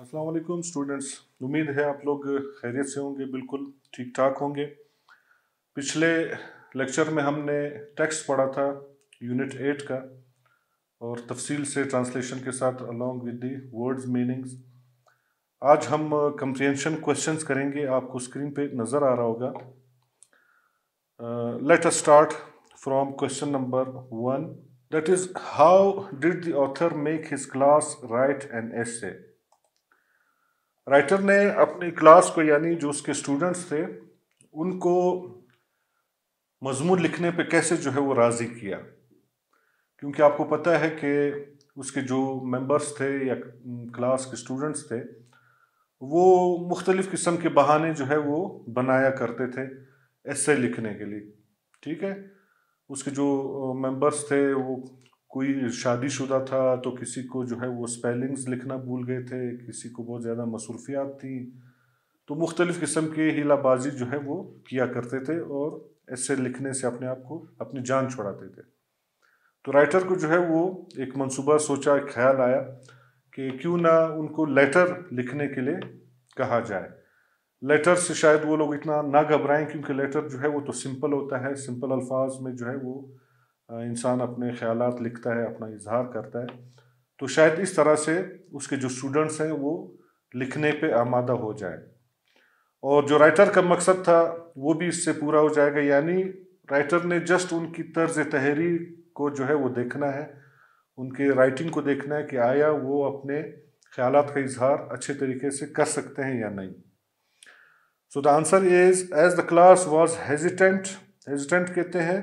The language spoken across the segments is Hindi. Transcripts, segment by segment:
असलम स्टूडेंट्स उम्मीद है आप लोग खैरियत से होंगे बिल्कुल ठीक ठाक होंगे पिछले लेक्चर में हमने टेक्स्ट पढ़ा था यूनिट एट का और तफसील से ट्रांसलेशन के साथ along with the words meanings आज हम कंप्रिहेंशन क्वेश्चंस करेंगे आपको स्क्रीन पे नज़र आ रहा होगा let us start from question number one that is how did the author make his class write an essay writer ने अपनी क्लास को यानी जो उसके स्टूडेंट्स थे उनको मजमून लिखने पे कैसे जो है वो राज़ी किया क्योंकि आपको पता है कि उसके जो मेंबर्स थे या क्लास के स्टूडेंट्स थे वो मुख्तलिफ़ किस्म के बहाने जो है वो बनाया करते थे ऐसे लिखने के लिए ठीक है उसके जो मेंबर्स थे वो कोई शादीशुदा था तो किसी को जो है वो स्पेलिंग्स लिखना भूल गए थे किसी को बहुत ज़्यादा मसरूफियात थी तो मुख्तलिफ़ किस्म के हीलाबाजी जो है वो किया करते थे और ऐसे लिखने से अपने आप को अपनी जान छुड़ाते थे तो राइटर को जो है वो एक मंसूबा सोचा एक ख्याल आया कि क्यों ना उनको लेटर लिखने के लिए कहा जाए लेटर से शायद वो लोग इतना ना घबराएं क्योंकि लेटर जो है वो तो सिंपल होता है सिंपल अल्फाज में जो है वो इंसान अपने ख्याल लिखता है अपना इजहार करता है तो शायद इस तरह से उसके जो स्टूडेंट्स हैं वो लिखने पे आमादा हो जाए और जो राइटर का मकसद था वो भी इससे पूरा हो जाएगा यानी राइटर ने जस्ट उनकी तर्ज तहरीर को जो है वो देखना है उनके राइटिंग को देखना है कि आया वो अपने ख्याल का इजहार अच्छे तरीके से कर सकते हैं या नहीं so the answer is as the class was hesitant hesitant कहते हैं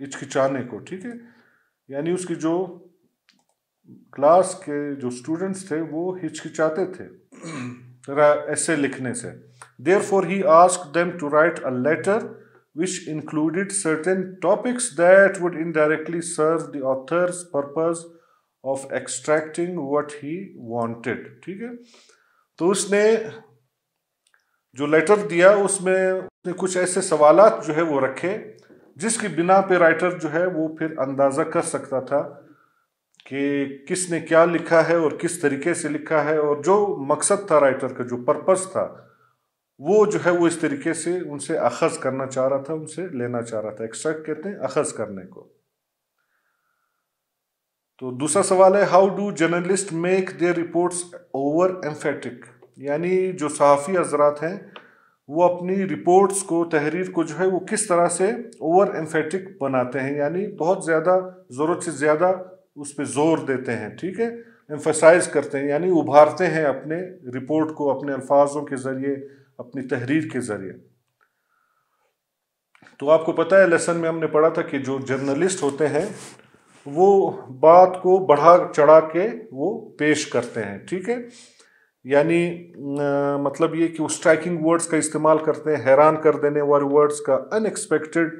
हिचकिचाने को ठीक है यानी उसकी जो क्लास के जो स्टूडेंट्स थे वो हिचकिचाते थे ऐसे लिखने से therefore he ask them to write a letter which included certain topics that would indirectly serve the author's purpose of extracting what he wanted ठीक है तो उसने जो लेटर दिया उसमें कुछ ऐसे सवाल जो है वो रखे जिसकी बिना पे राइटर जो है वो फिर अंदाज़ा कर सकता था कि किसने क्या लिखा है और किस तरीके से लिखा है और जो मकसद था राइटर का जो पर्पस था वो जो है वो इस तरीके से उनसे अखज करना चाह रहा था उनसे लेना चाह रहा था एक्सट्रैक्ट कहते हैं अखज करने को तो दूसरा सवाल है how do journalist make their reports over emphatic यानी जो सहाफ़ी हजरात हैं वो अपनी रिपोर्ट्स को तहरीर को जो है वो किस तरह से ओवर एम्फेटिक बनाते हैं यानी बहुत ज़्यादा ज़रूरत से ज़्यादा उस पर ज़ोर देते हैं ठीक है एम्फसाइज करते हैं यानी उभारते हैं अपने रिपोर्ट को अपने अल्फाजों के ज़रिए अपनी तहरीर के ज़रिए तो आपको पता है लेसन में हमने पढ़ा था कि जो जर्नलिस्ट होते हैं वो बात को बढ़ा चढ़ा के वो पेश करते हैं ठीक है यानी मतलब ये कि वो स्ट्राइकिंग वर्ड्स का इस्तेमाल करते हैं हैरान कर देने वाले वर्ड्स का अनएक्सपेक्टेड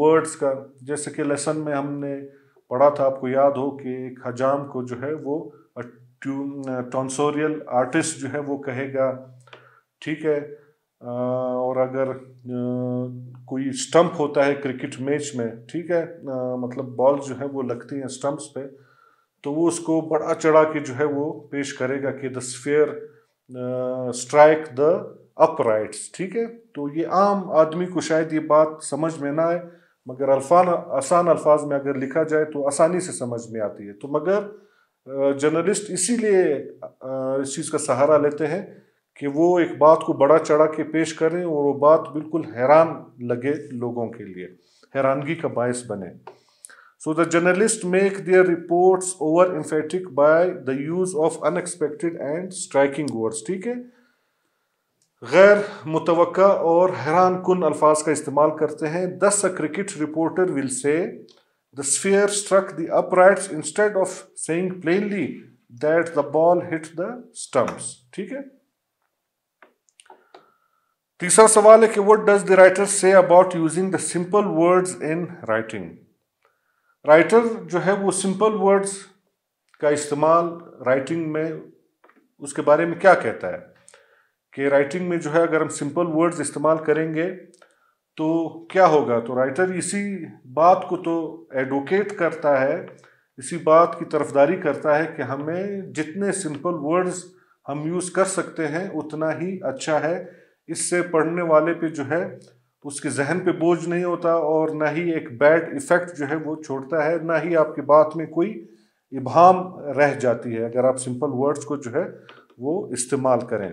वर्ड्स का जैसे कि लेसन में हमने पढ़ा था आपको याद हो कि एक हजाम को जो है वो टॉन्सोरियल आर्टिस्ट जो है वो कहेगा ठीक है और अगर कोई स्टंप होता है क्रिकेट मैच में ठीक है मतलब बॉल जो है वो लगती हैं स्टंप्स पे तो वो उसको बड़ा चढ़ा के जो है वो पेश करेगा कि the sphere strike the uprights ठीक है तो ये आम आदमी को शायद ये बात समझ में ना आए मगर अल्फान आसान अल्फाज में अगर लिखा जाए तो आसानी से समझ में आती है तो मगर जर्नलिस्ट इसीलिए इस चीज़ का सहारा लेते हैं कि वो एक बात को बड़ा चढ़ा के पेश करें और वो बात बिल्कुल हैरान लगे लोगों के लिए हैरानगी का बायस बने So the journalists make their reports over emphatic by the use of unexpected and striking words. ठीक है गैर मुतव और हैरान कन अल्फाज का इस्तेमाल करते हैं दस a cricket reporter will say the sphere struck the upright instead of saying plainly that the ball hit the stumps ठीक है तीसरा सवाल है कि what does the writer say about using the simple words in writing writer जो है वो सिंपल वर्ड्स का इस्तेमाल राइटिंग में उसके बारे में क्या कहता है कि राइटिंग में जो है अगर हम सिंपल वर्ड्स इस्तेमाल करेंगे तो क्या होगा तो राइटर इसी बात को तो एडवोकेट करता है इसी बात की तरफदारी करता है कि हमें जितने सिंपल वर्ड्स हम यूज़ कर सकते हैं उतना ही अच्छा है इससे पढ़ने वाले पे जो है तो उसके जहन पे बोझ नहीं होता और ना ही एक बैड इफ़ेक्ट जो है वो छोड़ता है ना ही आपकी बात में कोई इबाम रह जाती है अगर आप सिंपल वर्ड्स को जो है वो इस्तेमाल करें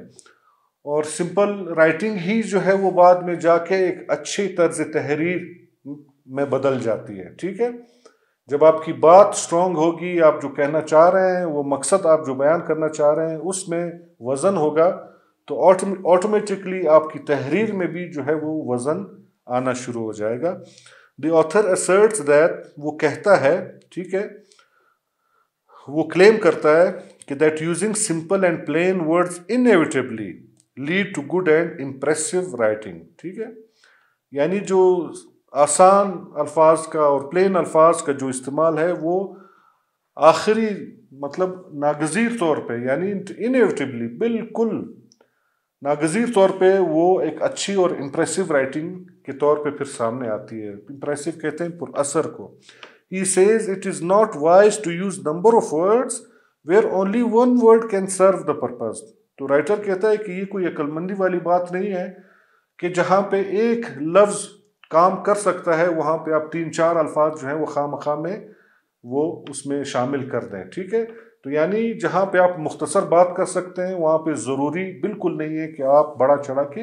और सिंपल राइटिंग ही जो है वो बाद में जाके एक अच्छी तर्ज तहरीर में बदल जाती है ठीक है जब आपकी बात स्ट्रांग होगी आप जो कहना चाह रहे हैं वो मकसद आप जो बयान करना चाह रहे हैं उसमें वज़न होगा तो ऑटोमेटिकली आपकी तहरीर में भी जो है वो वज़न आना शुरू हो जाएगा द ऑथर असर्ट्स दैट वो कहता है ठीक है वो क्लेम करता है कि that using simple and plain words inevitably lead to good and impressive writing ठीक है यानी जो आसान अल्फाज का और प्लेन अल्फाज का जो इस्तेमाल है वो आखिरी मतलब नागजीर तौर पे यानी इनएविटेबली बिल्कुल नागजीर तौर पे वो एक अच्छी और इम्प्रेसिव राइटिंग के तौर पे फिर सामने आती है इम्प्रेसिव कहते हैं असर को he says it is not wise to use number of words where only one word can serve the purpose तो राइटर कहता है कि ये कोई अक्लमंदी वाली बात नहीं है कि जहाँ पे एक लफ्ज़ काम कर सकता है वहाँ पे आप तीन चार अल्फाज जो हैं वो खाम खाम में वो उसमें शामिल कर दें ठीक है तो यानी जहाँ पे आप मुख्तसर बात कर सकते हैं वहाँ पे ज़रूरी बिल्कुल नहीं है कि आप बड़ा चढ़ा के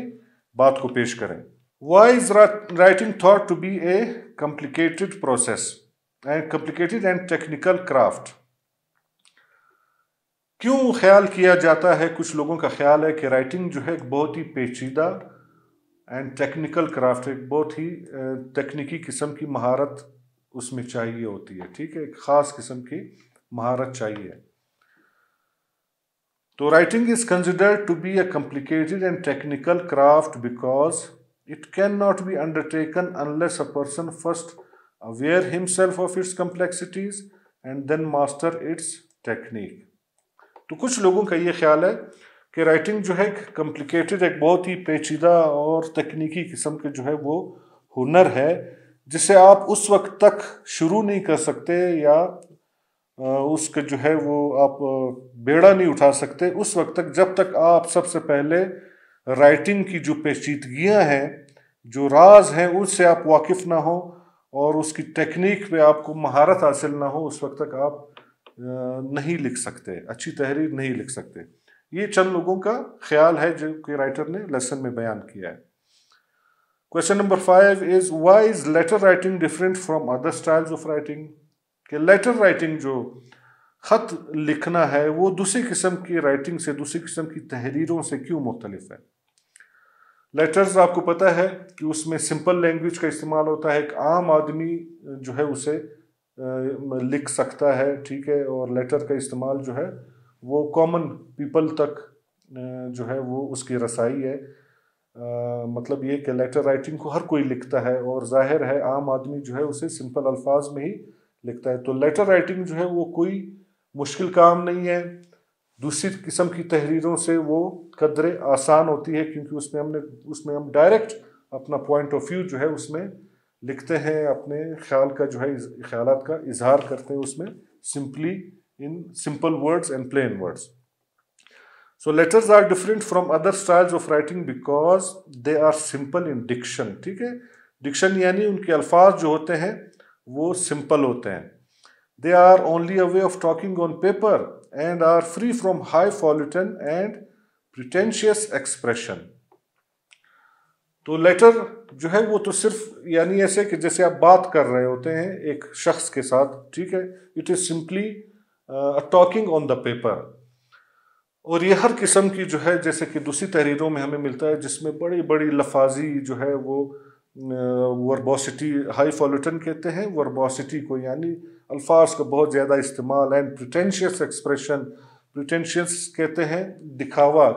बात को पेश करें why is writing thought to be a complicated process and complicated and technical craft क्यों ख्याल किया जाता है कुछ लोगों का ख्याल है कि राइटिंग जो है एक बहुत ही पेचीदा एंड टेक्निकल क्राफ्ट एक बहुत ही तकनीकी किस्म की महारत उसमें चाहिए होती है ठीक है एक ख़ास किस्म की महारत चाहिए तो writing is considered to be a complicated and technical craft because it can not be undertaken unless a person first aware himself of its complexities and then master its technique तो कुछ लोगों का ये ख्याल है कि राइटिंग जो है एक कॉम्प्लिकेटेड एक बहुत ही पेचीदा और तकनीकी किस्म के जो है वो हुनर है जिसे आप उस वक्त तक शुरू नहीं कर सकते या उसके जो है वो आप बेड़ा नहीं उठा सकते उस वक्त तक जब तक आप सबसे पहले राइटिंग की जो पेचीदगियाँ हैं जो राज हैं उनसे आप वाकिफ़ ना हो और उसकी टेक्निक पे आपको महारत हासिल ना हो उस वक्त तक आप नहीं लिख सकते अच्छी तहरीर नहीं लिख सकते ये चंद लोगों का ख्याल है जो कि राइटर ने लेसन में बयान किया है question number five is why is letter writing different from other styles of writing कि लेटर राइटिंग जो ख़त लिखना है वो दूसरी किस्म की राइटिंग से दूसरी किस्म की तहरीरों से क्यों मुख्तलिफ है लेटर्स आपको पता है कि उसमें सिंपल लैंग्वेज का इस्तेमाल होता है एक आम आदमी जो है उसे लिख सकता है ठीक है और लेटर का इस्तेमाल जो है वो कॉमन पीपल तक जो है वो उसकी रसाई है आ, मतलब ये कि लेटर राइटिंग को हर कोई लिखता है और जाहिर है आम आदमी जो है उसे सिंपल अल्फाज में ही लिखता है तो लेटर राइटिंग जो है वो कोई मुश्किल काम नहीं है दूसरी किस्म की तहरीरों से वो कदरे आसान होती है क्योंकि उसमें हमने उसमें हम डायरेक्ट अपना पॉइंट ऑफ व्यू जो है उसमें लिखते हैं अपने ख्याल का जो है ख्याल का इजहार करते हैं उसमें simply in simple words and plain words so letters are different from other styles of writing because they are simple in diction ठीक है डिक्शन यानी उनके अल्फाज जो होते हैं वो सिंपल होते हैं they are only a way of talking on paper and are free from high falutin and pretentious expression तो लेटर जो है वो तो सिर्फ यानी ऐसे कि जैसे आप बात कर रहे होते हैं एक शख्स के साथ ठीक है it is simply talking on the paper और ये हर किस्म की जो है जैसे कि दूसरी तहरीरों में हमें मिलता है जिसमें बड़ी बड़ी लफाजी जो है वो वर्बोसिटी हाई फॉलिटन कहते हैं वर्बोसिटी को यानी अल्फाज का बहुत ज़्यादा इस्तेमाल एंड प्रिटेंशियस एक्सप्रेशन प्रिटेंशियस कहते हैं दिखावा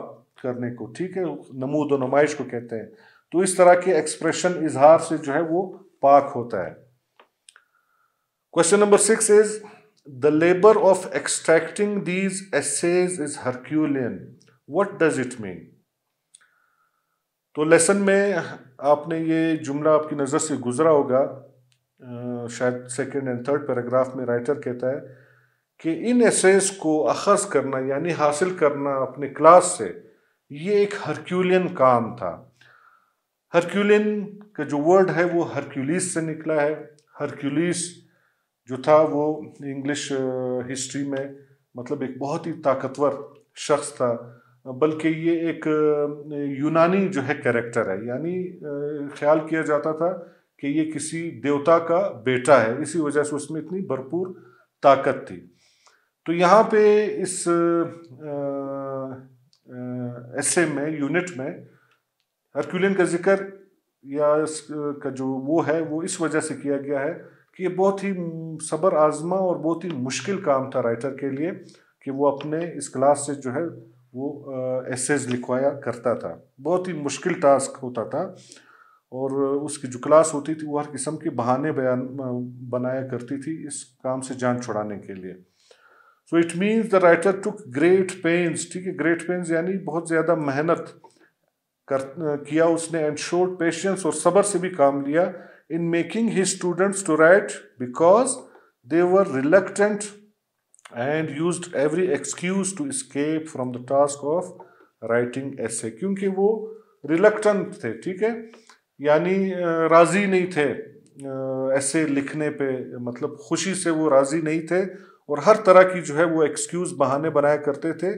करने को ठीक है नमूद और नुमाइश को कहते हैं तो इस तरह के एक्सप्रेशन इजहार से जो है वो पाक होता है question number six is the labour of extracting these essays is herculean what does it mean तो लेसन में आपने ये जुमला आपकी नज़र से गुज़रा होगा शायद सेकेंड एंड थर्ड पैराग्राफ में राइटर कहता है कि इन एसेस को अखज़ करना यानी हासिल करना अपने क्लास से ये एक हरक्यूलियन काम था हरक्यूलियन का जो वर्ड है वो हरक्यूलिस से निकला है हरक्यूलिस जो था वो इंग्लिश हिस्ट्री में मतलब एक बहुत ही ताकतवर शख्स था बल्कि ये एक यूनानी जो है कैरेक्टर है यानी ख्याल किया जाता था कि ये किसी देवता का बेटा है इसी वजह से उसमें इतनी भरपूर ताकत थी तो यहाँ पे इस ऐसे में यूनिट में हरक्यूलियन का जिक्र या का जो वो है वो इस वजह से किया गया है कि ये बहुत ही सबर आजमा और बहुत ही मुश्किल काम था राइटर के लिए कि वो अपने इस क्लास से जो है वो एसेज लिखवाया करता था बहुत ही मुश्किल टास्क होता था और उसकी जो क्लास होती थी वो हर किस्म के बहाने बयान बनाया करती थी इस काम से जान छुड़ाने के लिए so it means the writer took great pains ठीक है ग्रेट पेंस यानी बहुत ज़्यादा मेहनत कर किया उसने एंड शोड पेशेंस और सब्र से भी काम लिया in making he students to write because they were reluctant and use every excuse to escape from the task of writing ऐसे क्योंकि वो रिलक्टेंट थे ठीक है यानी राज़ी नहीं थे ऐसे लिखने पे मतलब खुशी से वो राज़ी नहीं थे और हर तरह की जो है वो एक्सक्यूज़ बहाने बनाया करते थे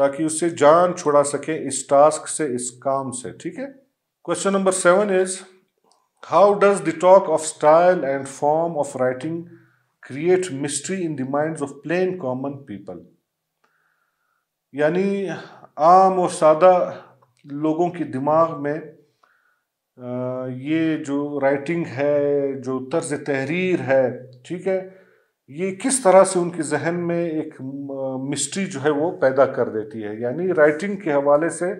ताकि उससे जान छुड़ा सके इस टास्क से इस काम से ठीक है question number seven is how does the talk of style and form of writing create mystery in the minds of plain common people यानी आम और सादा लोगों के दिमाग में ये जो राइटिंग है जो तर्ज तहरीर है ठीक है ये किस तरह से उनके जहन में एक मिस्ट्री जो है वो पैदा कर देती है यानी राइटिंग के हवाले से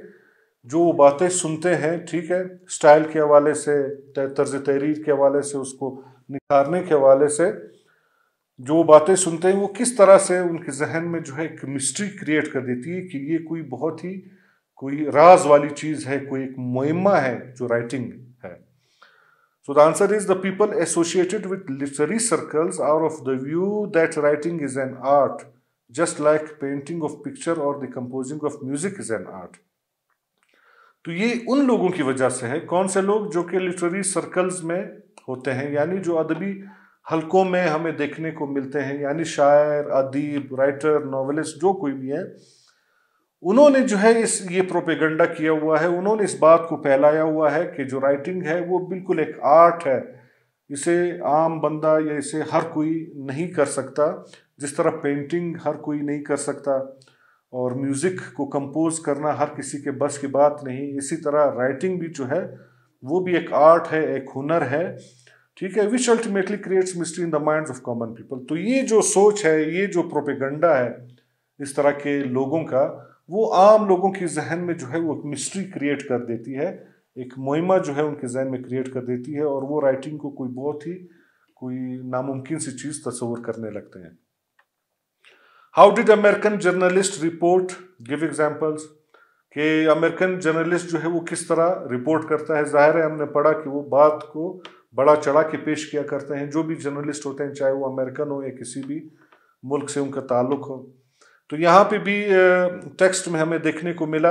जो वो बातें सुनते हैं ठीक है स्टाइल के हवाले से तर्ज तहरीर के हवाले से उसको निखारने के हवाले से जो बातें सुनते हैं वो किस तरह से उनके जहन में जो है एक मिस्ट्री क्रिएट कर देती है कि ये कोई बहुत ही कोई राज वाली चीज़ है कोई एक मुहिमा है जो राइटिंग है so the answer is the people associated with literary circles are of the view that writing is an art just like painting of picture और the composing of music is an art तो ये उन लोगों की वजह से है कौन से लोग जो कि लिटरेरी सर्कल्स में होते हैं यानी जो अदबी हलकों में हमें देखने को मिलते हैं यानी शायर अदीब राइटर नावलिस्ट जो कोई भी है उन्होंने जो है इस ये प्रोपेगेंडा किया हुआ है उन्होंने इस बात को फैलाया हुआ है कि जो राइटिंग है वो बिल्कुल एक आर्ट है इसे आम बंदा या इसे हर कोई नहीं कर सकता जिस तरह पेंटिंग हर कोई नहीं कर सकता और म्यूज़िक को कंपोज करना हर किसी के बस की बात नहीं इसी तरह राइटिंग भी जो है वो भी एक आर्ट है एक हुनर है ठीक है which ultimately creates mystery in the mind of common people तो ये जो सोच है ये जो प्रोपेगंडा है इस तरह के लोगों का वो आम लोगों की जहन में जो है वो एक मिस्ट्री क्रिएट कर देती है एक मुहिमा जो है उनके जहन में क्रिएट कर देती है और वो राइटिंग को कोई बहुत ही कोई नामुमकिन सी चीज़ तस्वर करने लगते हैं how did American journalist report give examples कि अमेरिकन जर्नलिस्ट जो है वो किस तरह रिपोर्ट करता है जाहिर है हमने पढ़ा कि वो बात को बड़ा चढ़ा के पेश किया करते हैं जो भी जर्नलिस्ट होते हैं चाहे वो अमेरिकन हो या किसी भी मुल्क से उनका ताल्लुक हो तो यहाँ पे भी टेक्स्ट में हमें देखने को मिला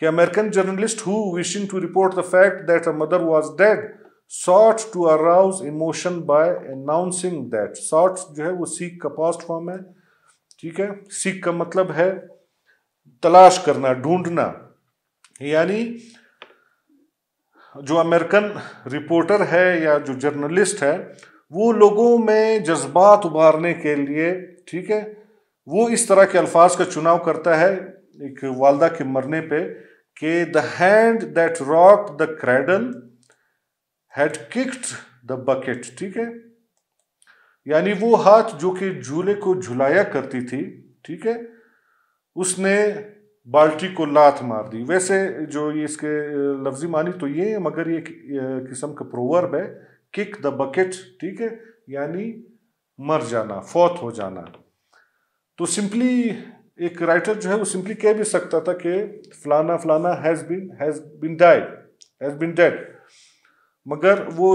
कि American journalist who wishing to report the fact that a mother was dead sought to arouse emotion by announcing that sought जो है वो सीख का पास्ट फॉर्म है ठीक है सीख का मतलब है तलाश करना ढूंढना यानी जो अमेरिकन रिपोर्टर है या जो जर्नलिस्ट है वो लोगों में जज्बात उभारने के लिए ठीक है वो इस तरह के अल्फाज का चुनाव करता है एक वालदा के मरने पे कि the hand that rock the cradle had kicked the bucket ठीक है यानी वो हाथ जो कि झूले को झुलाया करती थी ठीक है उसने बाल्टी को लात मार दी वैसे जो ये इसके लफ्जी मानी तो ये है मगर ये किस्म का प्रोवर्ब है किक द बकेट ठीक है यानी मर जाना फौत हो जाना तो सिंपली एक राइटर जो है वो सिंपली कह भी सकता था कि फलाना फलाना has been has been died has been dead मगर वो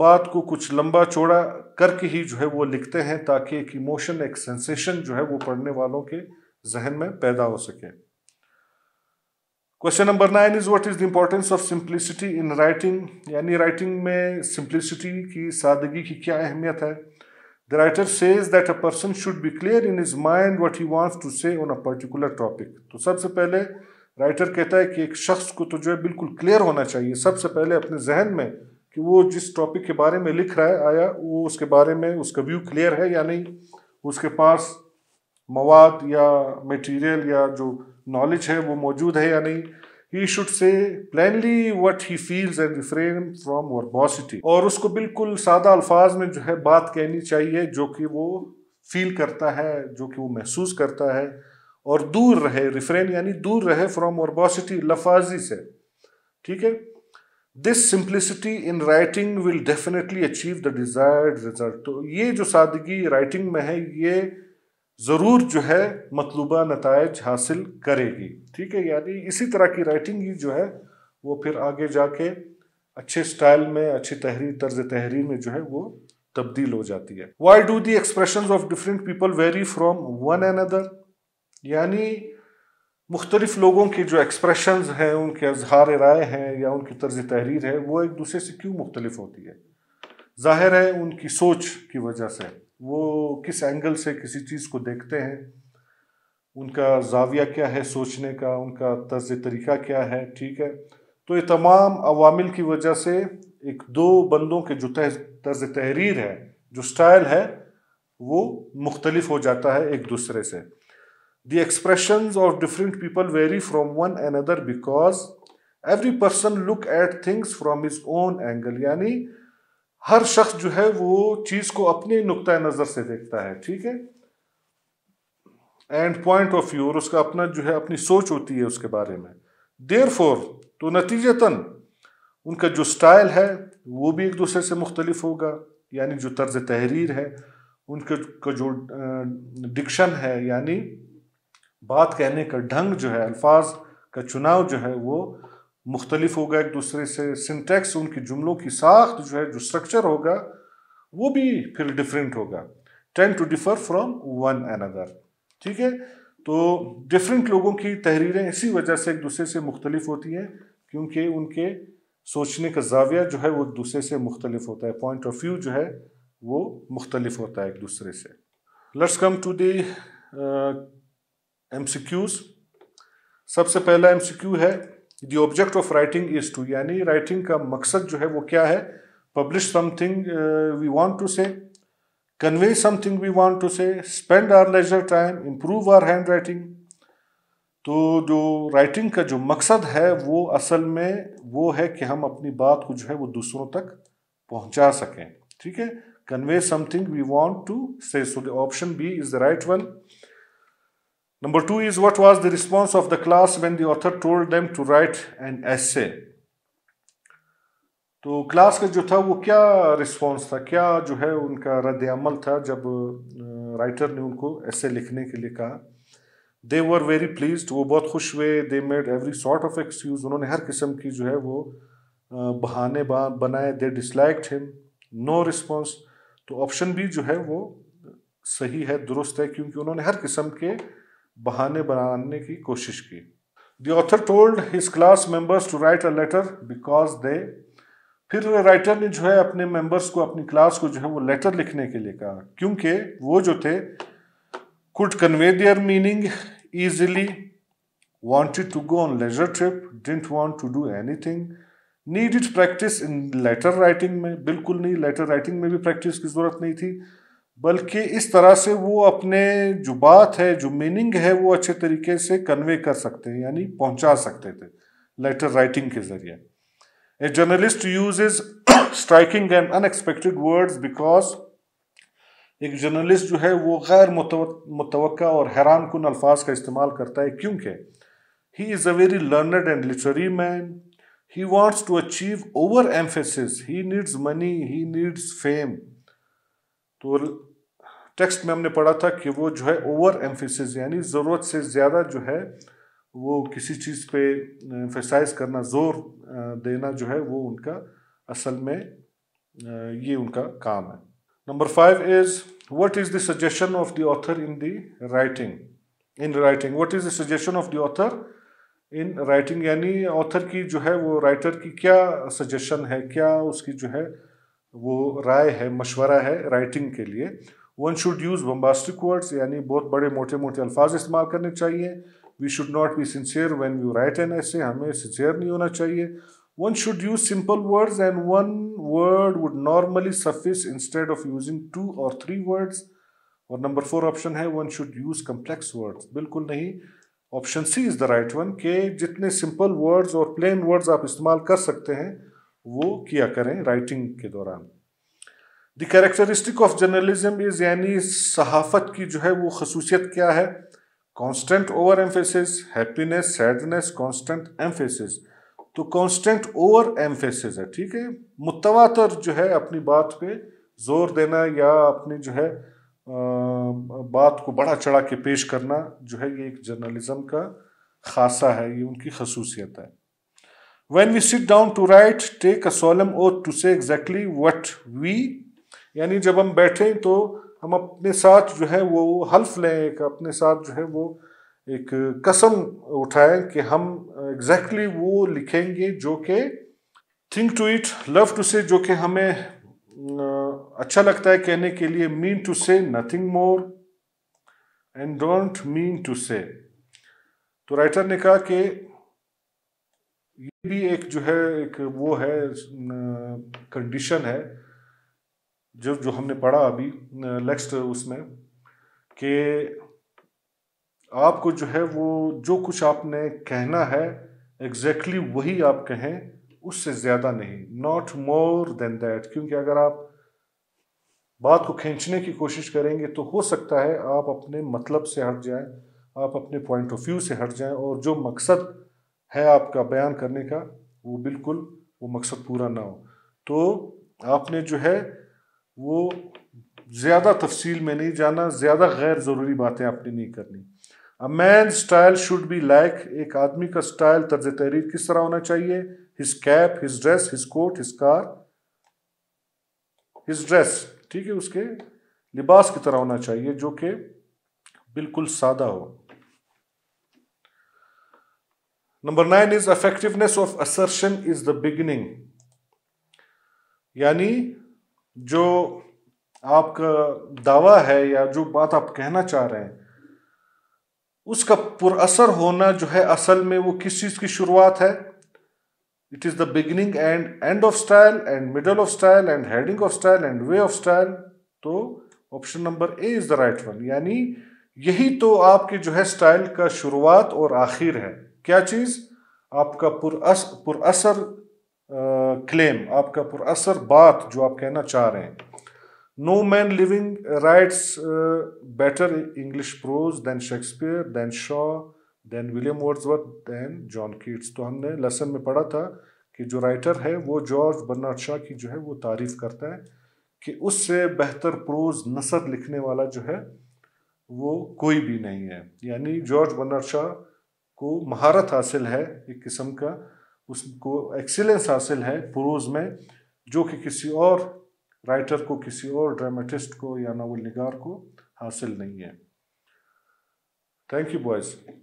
बात को कुछ लंबा चौड़ा करके ही जो है वो लिखते हैं ताकि एक इमोशन एक सेंसेशन जो है वो पढ़ने वालों के जहन में पैदा हो सके question number nine is what is the importance of simplicity in writing यानी राइटिंग में सिंप्लिसिटी की सादगी की क्या अहमियत है the writer says that a person should be clear in his mind what he wants to say on a particular topic तो सबसे पहले राइटर कहता है कि एक शख्स को तो जो है बिल्कुल क्लियर होना चाहिए सबसे पहले अपने जहन में कि वो जिस टॉपिक के बारे में लिख रहा है आया वो उसके बारे में उसका व्यू क्लियर है या नहीं उसके पास मवाद या मटेरियल या जो नॉलेज है वो मौजूद है या नहीं he should say plainly what he feels and refrain from verbosity और उसको बिल्कुल सादा अल्फाज में जो है बात कहनी चाहिए जो कि वो फील करता है जो कि वो महसूस करता है और दूर रहे रिफ्रेन यानी दूर रहे फ्रॉम वर्बॉसिटी लफाजी से ठीक है this simplicity in writing will definitely achieve the desired result तो ये जो सादगी राइटिंग में है ये ज़रूर जो है मतलूबा नतज हासिल करेगी ठीक है यानी इसी तरह की राइटिंग ही जो है वो फिर आगे जाके अच्छे स्टाइल में अच्छी तहरीर तर्ज तहरीर में जो है वो तब्दील हो जाती है why do the expression of different people vary from one another यानी मुख्तलिफ लोगों के जो एक्सप्रेशन हैं उनके अजहार राय हैं या उनकी तर्ज तहरीर है वो एक दूसरे से क्यों मुख्तलिफ होती है ज़ाहिर है उनकी सोच की वजह से वो किस एंगल से किसी चीज़ को देखते हैं उनका जाविया क्या है सोचने का उनका तर्ज तरीका क्या है ठीक है तो ये तमाम अवामिल की वजह से एक दो बंदों के जो तर्ज तहरीर है जो स्टाइल है वो मुख्तलिफ हो जाता है एक दूसरे से the expression of different people vary from one another because every person look at things from his own angle यानी हर शख्स जो है वो चीज़ को अपने नुकता नज़र से देखता है ठीक है एंड पॉइंट ऑफ व्यू और उसका अपना जो है अपनी सोच होती है उसके बारे में देर फोर तो नतीजतन उनका जो स्टाइल है वो भी एक दूसरे से मुख्तलिफ होगा यानी जो तर्ज तहरीर है उनके का जो डिक्शन है यानी बात कहने का ढंग जो है अल्फाज का चुनाव जो है वो मुख्तलिफ होगा एक दूसरे से सिंटेक्स उनके जुमलों की साख्त जो है जो स्ट्रक्चर होगा वो भी फिर डिफरेंट होगा tend to differ from one another ठीक है तो डिफरेंट लोगों की तहरीरें इसी वजह से एक दूसरे से मुख्तलिफ होती हैं क्योंकि उनके सोचने का जाविया जो है वो एक दूसरे से मुख्तलिफ होता है पॉइंट ऑफ व्यू जो है वो मुख्तलिफ होता है एक दूसरे से let's come to the M C Qs सबसे पहला एम सी क्यू है object of writing is to यानी राइटिंग का मकसद जो है वो क्या है publish something we want to say convey something we want to say spend our leisure time improve our hand writing तो जो राइटिंग का जो मकसद है वो असल में वो है कि हम अपनी बात को जो है वो दूसरों तक पहुंचा सकें ठीक है convey something we want to say so the option B is the right one Number two is what was the response of the class when the author told them to write an essay? तो क्लास का जो था वो क्या रिस्पॉन्स था क्या जो है उनका रद्द अमल था जब राइटर ने उनको ऐसे लिखने के लिए कहा दे वर वेरी प्लीज वो बहुत खुश हुए they made every sort of excuse उन्होंने हर किस्म की जो है वो बहाने बनाए they disliked him no response तो ऑप्शन भी जो है वो सही है दुरुस्त है क्योंकि उन्होंने हर किस्म के बहाने बनाने की कोशिश की the author told his class members to write a letter because they फिर राइटर ने जो है अपने मेंबर्स को अपनी क्लास को जो है वो लेटर लिखने के लिए कहा क्योंकि वो जो थे could convey their meaning easily to go on leisure trip didn't want to do anything needed practice in letter writing में बिल्कुल नहीं लेटर राइटिंग में भी प्रैक्टिस की ज़रूरत नहीं थी बल्कि इस तरह से वो अपने जो बात है जो मीनिंग है वो अच्छे तरीके से कन्वे कर सकते हैं यानी पहुंचा सकते थे लेटर राइटिंग के जरिए a journalist uses striking and unexpected words because एक जर्नलिस्ट जो है वो गैर मुतव और हैरान कन अल्फाज का इस्तेमाल करता है क्योंकि he is a very learned and literary man he wants to achieve over emphasis he needs money he needs fame तो टेक्स्ट में हमने पढ़ा था कि वो जो है ओवर एम्फेसिस यानी ज़रूरत से ज़्यादा जो है वो किसी चीज़ पे एम्फेसाइज करना जोर देना जो है वो उनका असल में ये उनका काम है number five is what is the suggestion of the author in the writing in writing what is the suggestion of the author in writing यानी ऑथर की जो है वो राइटर की क्या सजेशन है क्या उसकी जो है वो राय है मशवरा है राइटिंग के लिए one should use bombastic words यानी बहुत बड़े मोटे मोटे अल्फाज इस्तेमाल करने चाहिए we should not be sincere when you write an essay हमें सिंसियर नहीं होना चाहिए one should use simple words and one word would normally suffice instead of using two और थ्री वर्ड्स और नंबर फोर ऑप्शन है one should use complex words बिल्कुल नहीं option C is the right one के जितने सिंपल वर्ड्स और प्लेन वर्ड्स आप इस्तेमाल कर सकते हैं वो किया करें राइटिंग के दौरान the characteristic of journalism is यानी सहाफत की जो है वो खसूसियत क्या है constant over emphasis happiness sadness constant emphasis तो कॉन्स्टेंट ओवर एम्फेसिस है ठीक है मुतवातर जो है अपनी बात पे जोर देना या अपनी जो है बात को बढ़ा चढ़ा के पेश करना जो है ये एक जर्नलिज्म का खासा है ये उनकी खसूसियत है when we sit down to write take a solemn oath to say exactly what we यानी जब हम बैठें तो हम अपने साथ जो है वो हल्फ लें एक अपने साथ जो है वो एक कसम उठाएं कि हम एग्जैक्टली exactly वो लिखेंगे जो कि think to it love to say जो कि हमें अच्छा लगता है कहने के लिए mean to say nothing more and don't mean to say तो राइटर ने कहा कि ये भी एक जो है एक वो है कंडीशन है जो जो हमने पढ़ा अभी नेक्स्ट उसमें कि आपको जो है वो जो कुछ आपने कहना है एग्जैक्टली exactly वही आप कहें उससे ज़्यादा नहीं नॉट मोर देन दैट क्योंकि अगर आप बात को खींचने की कोशिश करेंगे तो हो सकता है आप अपने मतलब से हट जाएं आप अपने पॉइंट ऑफ व्यू से हट जाएं और जो मकसद है आपका बयान करने का वो बिल्कुल वो मकसद पूरा ना हो तो आपने जो है वो ज़्यादा तफसील में नहीं जाना ज़्यादा गैर ज़रूरी बातें आपने नहीं करनी a man style should be like एक आदमी का स्टाइल तर्ज तहरीर किस तरह होना चाहिए his cap his dress his coat his car his dress ठीक है उसके लिबास की तरह होना चाहिए जो कि बिल्कुल सादा हो number nine is effectiveness of assertion is the beginning यानी जो आपका दावा है या जो बात आप कहना चाह रहे हैं उसका पुरअसर होना जो है असल में वो किस चीज़ की शुरुआत है it is the beginning and end of style and middle of style and heading of style and way of style तो option number A is the right one यानी यही तो आपके जो है स्टाइल का शुरुआत और आखिर है क्या चीज़ आपका पुरअस पुरअसर क्लेम आपका पुरअसर बात जो आप कहना चाह रहे हैं no man living writes better English prose than Shakespeare than Shaw than William Wordsworth than John Keats तो हमने लेसन में पढ़ा था कि जो राइटर है वो जॉर्ज बर्नार्ड शाह की जो है वो तारीफ करता है कि उससे बेहतर प्रोज नसर लिखने वाला जो है वो कोई भी नहीं है यानी जॉर्ज बर्नार्ड शाह को महारत हासिल है एक किस्म का उसको एक्सीलेंस हासिल है प्रोज में जो कि किसी और राइटर को किसी और ड्रामेटिस्ट को या नावल निगार को हासिल नहीं है थैंक यू बॉयज़